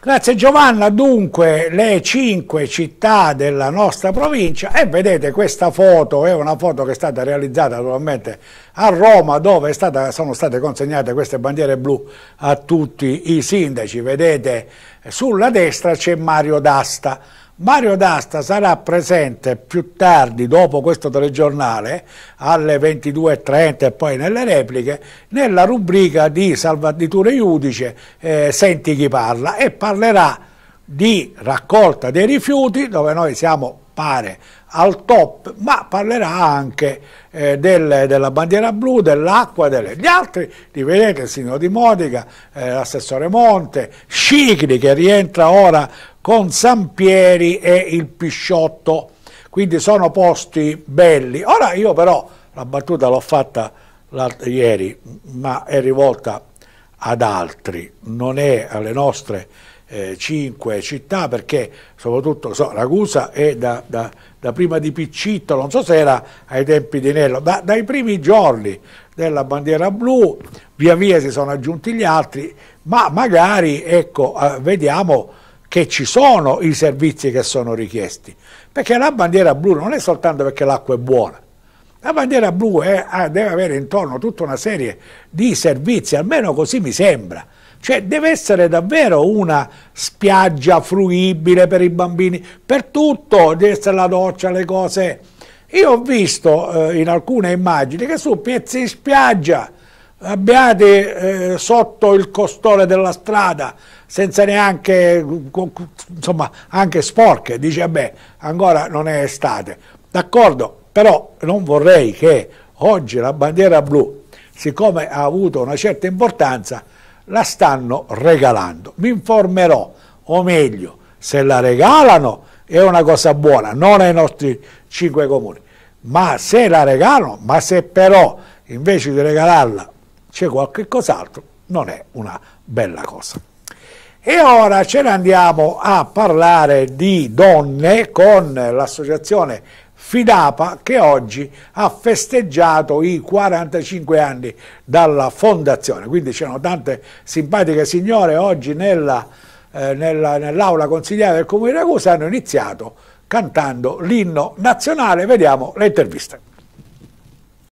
Grazie Giovanna, dunque le cinque città della nostra provincia e vedete questa foto, è una foto che è stata realizzata naturalmente a Roma dove stata, sono state consegnate queste bandiere blu a tutti i sindaci, vedete sulla destra c'è Mario D'Asta, Mario D'Asta sarà presente più tardi, dopo questo telegiornale, alle 22.30 e poi nelle repliche, nella rubrica di Salvatiture Iudice eh, Senti chi parla e parlerà di raccolta dei rifiuti, dove noi siamo pare al top, ma parlerà anche eh, del, della bandiera blu, dell'acqua, degli altri, li vedete il sindaco di Modica, eh, l'assessore Monte, Scicli che rientra ora con Sampieri e il Pisciotto, quindi sono posti belli. Ora io però la battuta l'ho fatta ieri, ma è rivolta ad altri, non è alle nostre eh, cinque città, perché soprattutto so, Ragusa è da, da, da, prima di Piccitto, non so se era ai tempi di Nello, da, dai primi giorni della bandiera blu, via via si sono aggiunti gli altri, ma magari, ecco, eh, vediamo che ci sono i servizi che sono richiesti, perché la bandiera blu non è soltanto perché l'acqua è buona, la bandiera blu è, deve avere intorno tutta una serie di servizi, almeno così mi sembra, cioè deve essere davvero una spiaggia fruibile per i bambini, per tutto, deve essere la doccia, le cose. Io ho visto eh, in alcune immagini che su pezzi di spiaggia abbiate eh, sotto il costone della strada senza neanche insomma anche sporche dice vabbè ancora non è estate d'accordo però non vorrei che oggi la bandiera blu siccome ha avuto una certa importanza la stanno regalando mi informerò o meglio se la regalano è una cosa buona non ai nostri cinque comuni ma se la regalano ma se però invece di regalarla c'è qualche cos'altro, non è una bella cosa. E ora ce ne andiamo a parlare di donne con l'associazione Fidapa che oggi ha festeggiato i 45 anni dalla fondazione, quindi c'erano tante simpatiche signore oggi nell'aula eh, nella, nell consigliare del Comune di Ragusa hanno iniziato cantando l'inno nazionale, vediamo le interviste.